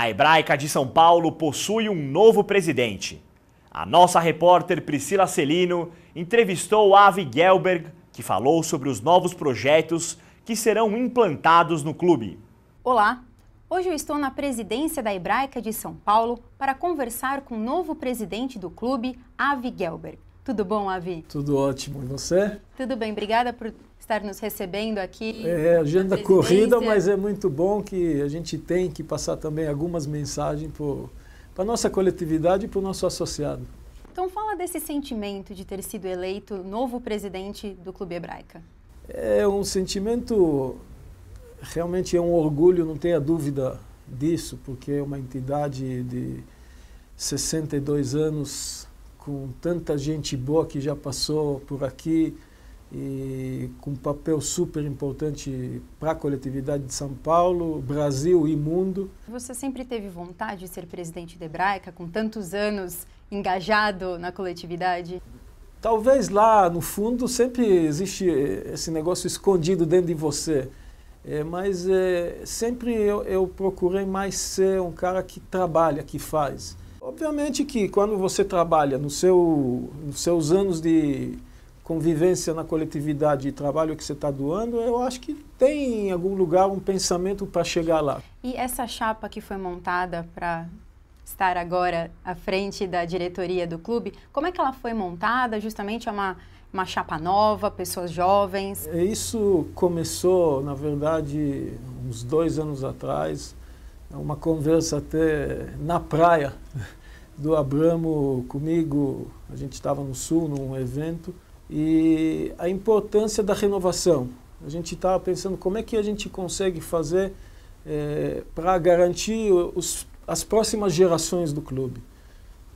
A Hebraica de São Paulo possui um novo presidente. A nossa repórter Priscila Celino entrevistou Avi Gelberg, que falou sobre os novos projetos que serão implantados no clube. Olá, hoje eu estou na presidência da Hebraica de São Paulo para conversar com o novo presidente do clube, Avi Gelberg. Tudo bom, Avi? Tudo ótimo. E você? Tudo bem. Obrigada por estar nos recebendo aqui. É, agenda corrida, mas é muito bom que a gente tem que passar também algumas mensagens para a nossa coletividade e para o nosso associado. Então, fala desse sentimento de ter sido eleito novo presidente do Clube Hebraica. É um sentimento, realmente é um orgulho, não tenha dúvida disso, porque é uma entidade de 62 anos com tanta gente boa que já passou por aqui e com um papel super importante para a coletividade de São Paulo, Brasil e mundo. Você sempre teve vontade de ser presidente da Hebraica, com tantos anos engajado na coletividade? Talvez lá no fundo sempre existe esse negócio escondido dentro de você, é, mas é, sempre eu, eu procurei mais ser um cara que trabalha, que faz. Obviamente que quando você trabalha no seu, nos seus anos de convivência na coletividade e trabalho que você está doando, eu acho que tem em algum lugar um pensamento para chegar lá. E essa chapa que foi montada para estar agora à frente da diretoria do clube, como é que ela foi montada? Justamente é uma, uma chapa nova, pessoas jovens? Isso começou, na verdade, uns dois anos atrás, é uma conversa até na praia do Abramo comigo, a gente estava no Sul num evento, e a importância da renovação. A gente estava pensando como é que a gente consegue fazer é, eh, para garantir os, as próximas gerações do clube.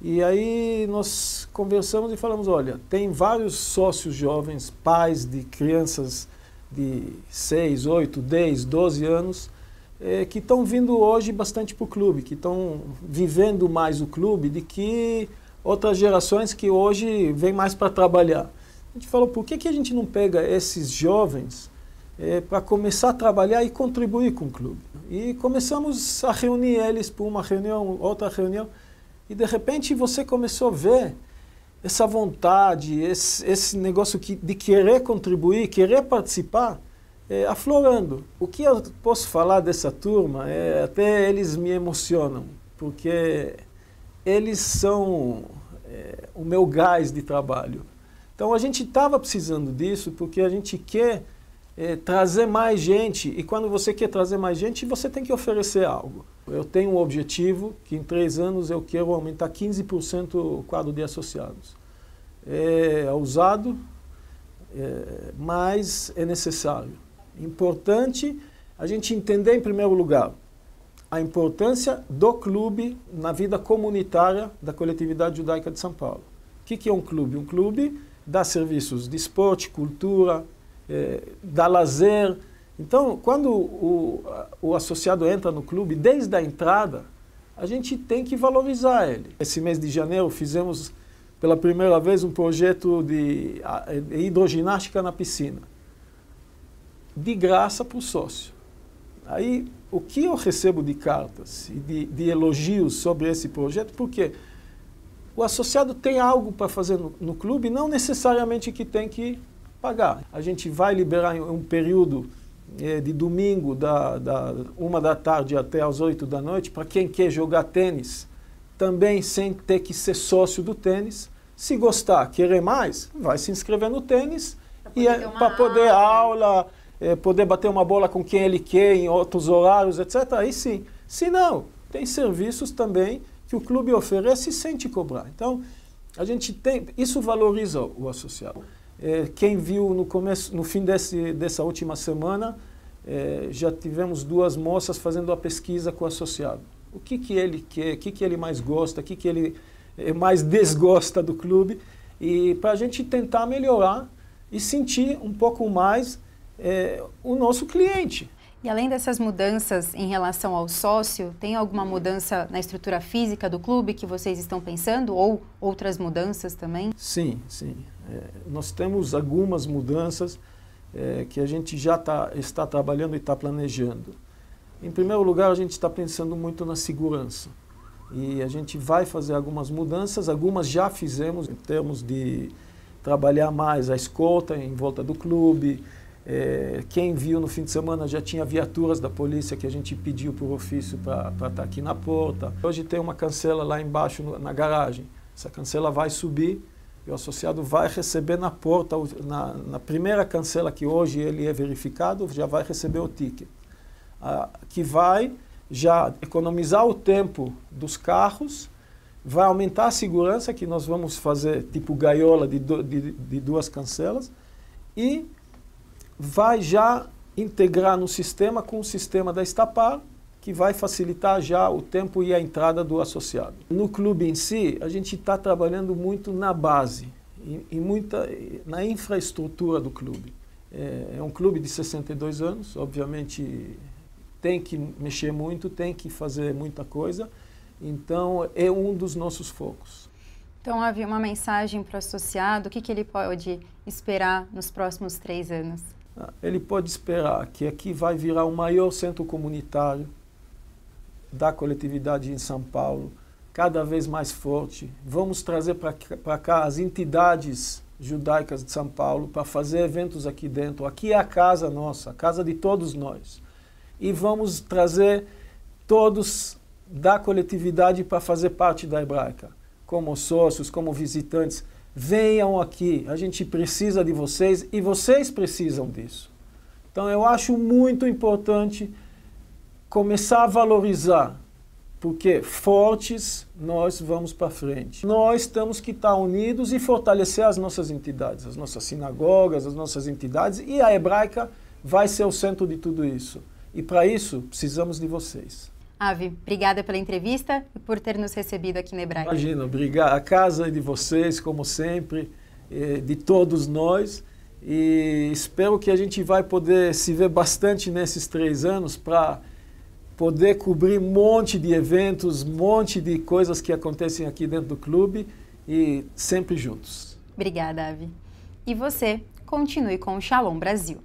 E aí nós conversamos e falamos, olha, tem vários sócios jovens, pais de crianças de 6, 8, 10, 12 anos, é, que estão vindo hoje bastante para o clube, que estão vivendo mais o clube, de que outras gerações que hoje vêm mais para trabalhar. A gente falou, por que, que a gente não pega esses jovens é, eh, para começar a trabalhar e contribuir com o clube? E começamos a reunir eles por uma reunião, outra reunião, e de repente você começou a ver essa vontade, esse, esse negócio que, de querer contribuir, querer participar, é, aflorando. O que eu posso falar dessa turma é até eles me emocionam, porque eles são é, o meu gás de trabalho. Então a gente estava precisando disso porque a gente quer é, trazer mais gente e quando você quer trazer mais gente você tem que oferecer algo. Eu tenho um objetivo que em três anos eu quero aumentar 15% o quadro de associados. É, ousado, é, é, mas é necessário. Importante a gente entender, em primeiro lugar, a importância do clube na vida comunitária da coletividade judaica de São Paulo. O que, que é um clube? Um clube dá serviços de esporte, cultura, eh, dá lazer. Então, quando o, o associado entra no clube, desde a entrada, a gente tem que valorizar ele. Esse mês de janeiro fizemos pela primeira vez um projeto de hidroginástica na piscina de graça para o sócio. Aí, o que eu recebo de cartas e de, de elogios sobre esse projeto, porque o associado tem algo para fazer no, no clube, não necessariamente que tem que pagar. A gente vai liberar um período é, de domingo, da, da uma da tarde até às oito da noite, para quem quer jogar tênis, também sem ter que ser sócio do tênis. Se gostar, querer mais, vai se inscrever no tênis para poder, e, poder é aula é, poder bater uma bola com quem ele quer, em outros horários, etc., aí sim. Se não, tem serviços também que o clube oferece sem te cobrar. Então, a gente tem, isso valoriza o associado. É, quem viu no começo, no fim desse, dessa última semana, é, já tivemos duas moças fazendo a pesquisa com o associado. O que, que ele quer, o que, que ele mais gosta, o que, que ele é, mais desgosta do clube, e para a gente tentar melhorar e sentir um pouco mais é, o nosso cliente. E além dessas mudanças em relação ao sócio, tem alguma mudança na estrutura física do clube que vocês estão pensando ou outras mudanças também? Sim, sim. É, nós temos algumas mudanças é, que a gente já tá, está trabalhando e está planejando. Em primeiro lugar, a gente está pensando muito na segurança. E a gente vai fazer algumas mudanças, algumas já fizemos em termos de trabalhar mais a escolta em volta do clube, é, quem viu no fim de semana já tinha viaturas da polícia que a gente pediu por ofício para estar tá aqui na porta. Hoje tem uma cancela lá embaixo no, na garagem. Essa cancela vai subir e o associado vai receber na porta, na, na primeira cancela que hoje ele é verificado, já vai receber o ticket. Ah, que vai já economizar o tempo dos carros, vai aumentar a segurança, que nós vamos fazer tipo gaiola de, do, de, de duas cancelas, e vai já integrar no sistema com o sistema da Estapar, que vai facilitar já o tempo e a entrada do associado. No clube em si, a gente está trabalhando muito na base, e muita, na infraestrutura do clube. É, é um clube de 62 anos, obviamente tem que mexer muito, tem que fazer muita coisa, então é um dos nossos focos. Então, havia uma mensagem para o associado, o que, que ele pode esperar nos próximos três anos? ele pode esperar que aqui vai virar o maior centro comunitário da coletividade em São Paulo, cada vez mais forte. Vamos trazer para cá as entidades judaicas de São Paulo para fazer eventos aqui dentro. Aqui é a casa nossa, a casa de todos nós. E vamos trazer todos da coletividade para fazer parte da hebraica, como sócios, como visitantes venham aqui, a gente precisa de vocês e vocês precisam disso. Então eu acho muito importante começar a valorizar, porque fortes nós vamos para frente. Nós temos que estar tá unidos e fortalecer as nossas entidades, as nossas sinagogas, as nossas entidades e a hebraica vai ser o centro de tudo isso. E para isso precisamos de vocês. Ave, obrigada pela entrevista e por ter nos recebido aqui na Hebraica. Imagino, obrigado. A casa é de vocês, como sempre, eh, de todos nós. E espero que a gente vai poder se ver bastante nesses três anos para poder cobrir um monte de eventos, um monte de coisas que acontecem aqui dentro do clube e sempre juntos. Obrigada, Ave. E você, continue com o Shalom Brasil.